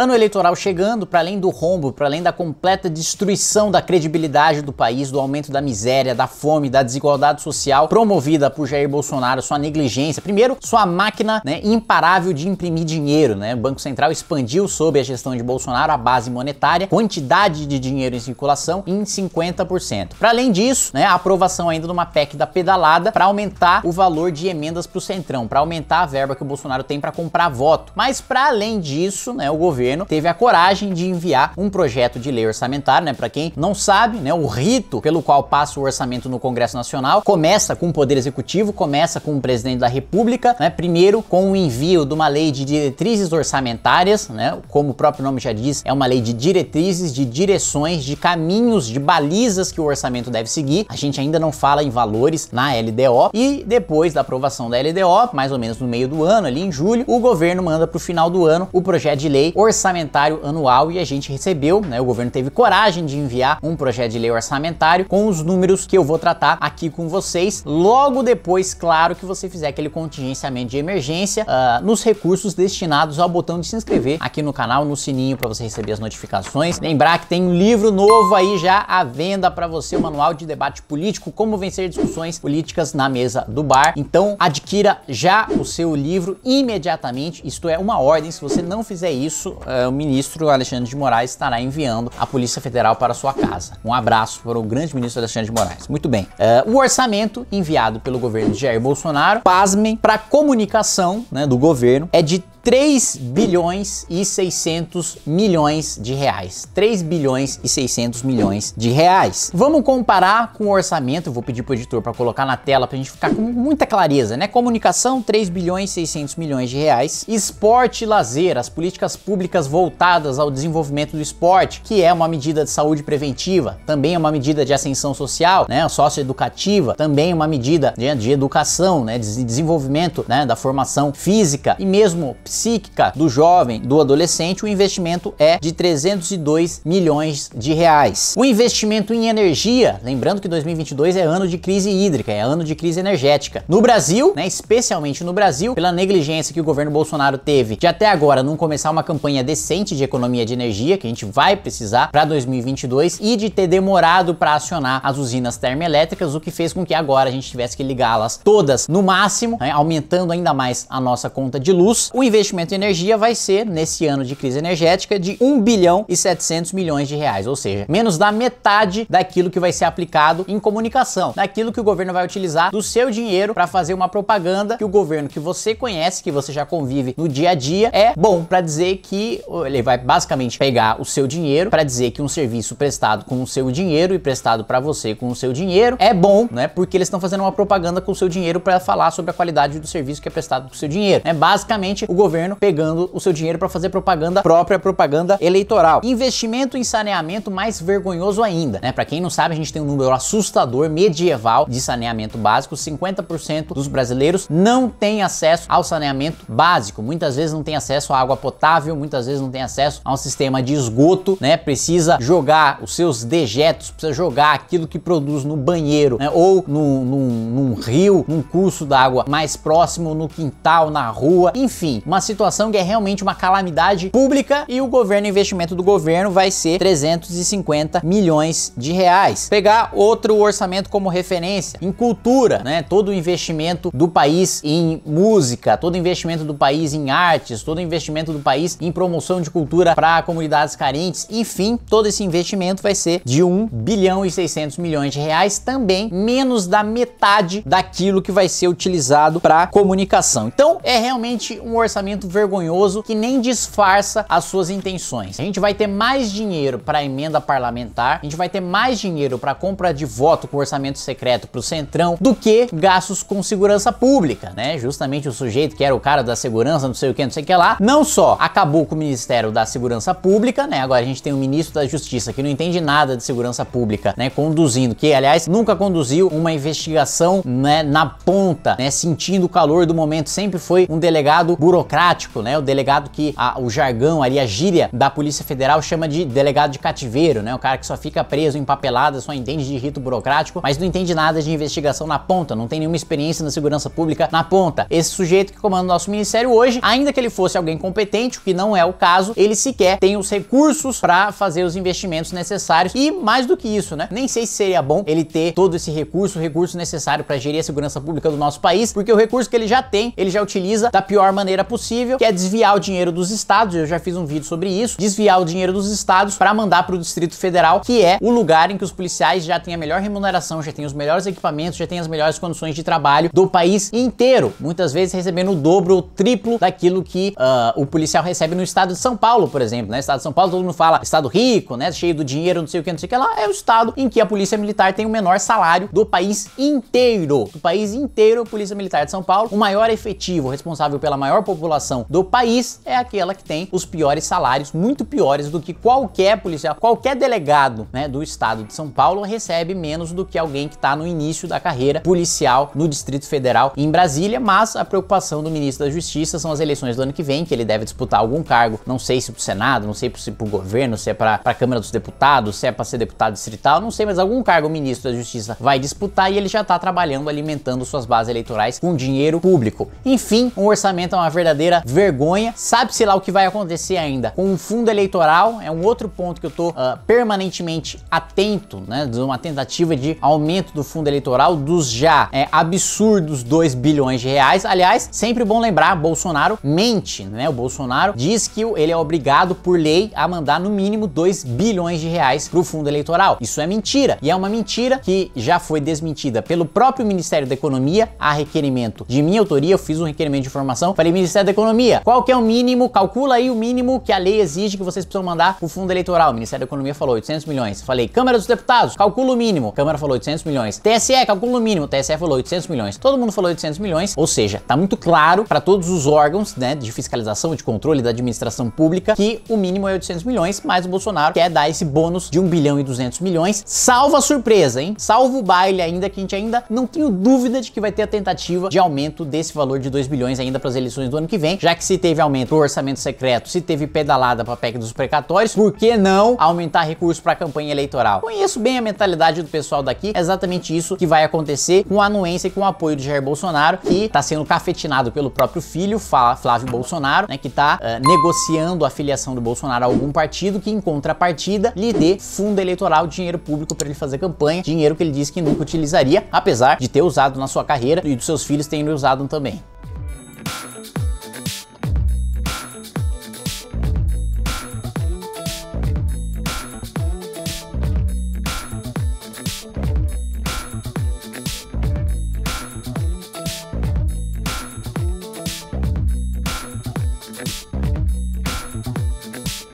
Ano eleitoral chegando, para além do rombo, para além da completa destruição da credibilidade do país, do aumento da miséria, da fome, da desigualdade social promovida por Jair Bolsonaro, sua negligência, primeiro, sua máquina né, imparável de imprimir dinheiro, né? O Banco Central expandiu sob a gestão de Bolsonaro a base monetária, quantidade de dinheiro em circulação em 50%. Para além disso, né, a aprovação ainda de uma PEC da pedalada para aumentar o valor de emendas para o Centrão, para aumentar a verba que o Bolsonaro tem para comprar voto. Mas para além disso, né, o governo governo teve a coragem de enviar um projeto de lei orçamentária, né? Para quem não sabe, né, o rito pelo qual passa o orçamento no Congresso Nacional começa com o Poder Executivo, começa com o Presidente da República, né? Primeiro com o envio de uma lei de diretrizes orçamentárias, né? Como o próprio nome já diz, é uma lei de diretrizes, de direções, de caminhos, de balizas que o orçamento deve seguir. A gente ainda não fala em valores na LDO e depois da aprovação da LDO, mais ou menos no meio do ano, ali em julho, o governo manda para o final do ano o projeto de lei orçamentária orçamentário anual e a gente recebeu, né, o governo teve coragem de enviar um projeto de lei orçamentário com os números que eu vou tratar aqui com vocês logo depois, claro, que você fizer aquele contingenciamento de emergência uh, nos recursos destinados ao botão de se inscrever aqui no canal, no sininho para você receber as notificações. Lembrar que tem um livro novo aí já à venda para você, o manual de debate político, como vencer discussões políticas na mesa do bar. Então adquira já o seu livro imediatamente, isto é uma ordem, se você não fizer isso, uh, é, o ministro Alexandre de Moraes estará enviando a Polícia Federal para sua casa. Um abraço para o grande ministro Alexandre de Moraes. Muito bem. É, o orçamento enviado pelo governo de Jair Bolsonaro, pasmem, para comunicação né, do governo, é de 3 bilhões e 600 milhões de reais. 3 bilhões e 600 milhões de reais. Vamos comparar com o orçamento, vou pedir para o editor para colocar na tela para a gente ficar com muita clareza, né? Comunicação, 3 bilhões e 600 milhões de reais. Esporte e lazer, as políticas públicas voltadas ao desenvolvimento do esporte, que é uma medida de saúde preventiva, também é uma medida de ascensão social, né, socioeducativa, também é uma medida de, né, de educação, né, de desenvolvimento, né, da formação física e mesmo psíquica do jovem, do adolescente, o investimento é de 302 milhões de reais. O investimento em energia, lembrando que 2022 é ano de crise hídrica, é ano de crise energética. No Brasil, né, especialmente no Brasil, pela negligência que o governo Bolsonaro teve de até agora não começar uma campanha decente de economia de energia, que a gente vai precisar para 2022, e de ter demorado para acionar as usinas termoelétricas, o que fez com que agora a gente tivesse que ligá-las todas no máximo, né, aumentando ainda mais a nossa conta de luz. O investimento investimento em energia vai ser, nesse ano de crise energética, de 1 bilhão e 700 milhões de reais, ou seja, menos da metade daquilo que vai ser aplicado em comunicação, daquilo que o governo vai utilizar do seu dinheiro para fazer uma propaganda que o governo que você conhece, que você já convive no dia a dia, é bom para dizer que ele vai basicamente pegar o seu dinheiro para dizer que um serviço prestado com o seu dinheiro e prestado para você com o seu dinheiro é bom, né? Porque eles estão fazendo uma propaganda com o seu dinheiro para falar sobre a qualidade do serviço que é prestado com o seu dinheiro. É basicamente o governo governo pegando o seu dinheiro para fazer propaganda própria, propaganda eleitoral. Investimento em saneamento mais vergonhoso ainda, né? Para quem não sabe, a gente tem um número assustador medieval de saneamento básico, 50% dos brasileiros não tem acesso ao saneamento básico. Muitas vezes não tem acesso à água potável, muitas vezes não tem acesso a um sistema de esgoto, né? Precisa jogar os seus dejetos, precisa jogar aquilo que produz no banheiro, né? Ou num, num, num rio, num curso d'água mais próximo, no quintal, na rua, enfim, uma situação que é realmente uma calamidade pública e o governo, o investimento do governo vai ser 350 milhões de reais. Pegar outro orçamento como referência, em cultura, né? Todo o investimento do país em música, todo o investimento do país em artes, todo o investimento do país em promoção de cultura para comunidades carentes, enfim, todo esse investimento vai ser de 1 bilhão e 600 milhões de reais, também menos da metade daquilo que vai ser utilizado para comunicação. Então, é realmente um orçamento comportamento vergonhoso que nem disfarça as suas intenções. A gente vai ter mais dinheiro para emenda parlamentar, a gente vai ter mais dinheiro para compra de voto com orçamento secreto para o Centrão do que gastos com segurança pública, né? Justamente o sujeito que era o cara da segurança, não sei o que, não sei o que lá, não só acabou com o Ministério da Segurança Pública, né? Agora a gente tem o ministro da Justiça que não entende nada de segurança pública, né? Conduzindo, que aliás nunca conduziu uma investigação, né? Na ponta, né? Sentindo o calor do momento, sempre foi um delegado burocrático burocrático, né? O delegado que a, o jargão ali, a gíria da Polícia Federal chama de delegado de cativeiro, né? O cara que só fica preso, empapelado, só entende de rito burocrático, mas não entende nada de investigação na ponta, não tem nenhuma experiência na segurança pública na ponta. Esse sujeito que comanda o nosso ministério hoje, ainda que ele fosse alguém competente, o que não é o caso, ele sequer tem os recursos para fazer os investimentos necessários e mais do que isso, né? Nem sei se seria bom ele ter todo esse recurso, o recurso necessário para gerir a segurança pública do nosso país, porque o recurso que ele já tem, ele já utiliza da pior maneira possível possível, que é desviar o dinheiro dos estados. Eu já fiz um vídeo sobre isso, desviar o dinheiro dos estados para mandar para o Distrito Federal, que é o lugar em que os policiais já têm a melhor remuneração, já têm os melhores equipamentos, já têm as melhores condições de trabalho do país inteiro. Muitas vezes recebendo o dobro ou triplo daquilo que uh, o policial recebe no estado de São Paulo, por exemplo. Né? Estado de São Paulo, todo mundo fala estado rico, né? Cheio do dinheiro, não sei o que, não sei o que lá. É o estado em que a polícia militar tem o menor salário do país inteiro. Do país inteiro, a Polícia Militar de São Paulo, o maior efetivo, responsável pela maior população população do país é aquela que tem os piores salários, muito piores do que qualquer policial, qualquer delegado né, do estado de São Paulo recebe menos do que alguém que está no início da carreira policial no Distrito Federal em Brasília, mas a preocupação do ministro da Justiça são as eleições do ano que vem, que ele deve disputar algum cargo, não sei se pro Senado, não sei se pro governo, se é para a Câmara dos Deputados, se é para ser deputado distrital, não sei, mas algum cargo o ministro da Justiça vai disputar e ele já está trabalhando, alimentando suas bases eleitorais com dinheiro público. Enfim, um orçamento é uma verdadeira verdadeira vergonha. Sabe-se lá o que vai acontecer ainda com o fundo eleitoral, é um outro ponto que eu tô uh, permanentemente atento, né, de uma tentativa de aumento do fundo eleitoral dos já é, absurdos 2 bilhões de reais. Aliás, sempre bom lembrar, Bolsonaro mente, né? O Bolsonaro diz que ele é obrigado por lei a mandar no mínimo 2 bilhões de reais pro fundo eleitoral. Isso é mentira, e é uma mentira que já foi desmentida pelo próprio Ministério da Economia a requerimento de minha autoria, eu fiz um requerimento de informação, falei, Ministério da da Economia. Qual que é o mínimo? Calcula aí o mínimo que a lei exige que vocês precisam mandar o fundo eleitoral. O Ministério da Economia falou 800 milhões. Falei, Câmara dos Deputados, calcula o mínimo. Câmara falou 800 milhões. TSE, calcula o mínimo. TSE falou 800 milhões. Todo mundo falou 800 milhões, ou seja, tá muito claro para todos os órgãos, né, de fiscalização, de controle da administração pública que o mínimo é 800 milhões, mas o Bolsonaro quer dar esse bônus de 1 bilhão e 200 milhões. Salva a surpresa, hein? Salva o baile ainda que a gente ainda não tenho dúvida de que vai ter a tentativa de aumento desse valor de 2 bilhões ainda para as eleições do ano que vem, já que se teve aumento do orçamento secreto, se teve pedalada para PEC dos precatórios, por que não aumentar recursos a campanha eleitoral? Conheço bem a mentalidade do pessoal daqui, é exatamente isso que vai acontecer com a anuência e com o apoio de Jair Bolsonaro, que está sendo cafetinado pelo próprio filho, Flávio Bolsonaro, né, que está uh, eh, negociando a filiação do Bolsonaro a algum partido que, em contrapartida, lhe dê fundo eleitoral, dinheiro público para ele fazer campanha, dinheiro que ele disse que nunca utilizaria, apesar de ter usado na sua carreira e dos seus filhos terem usado também.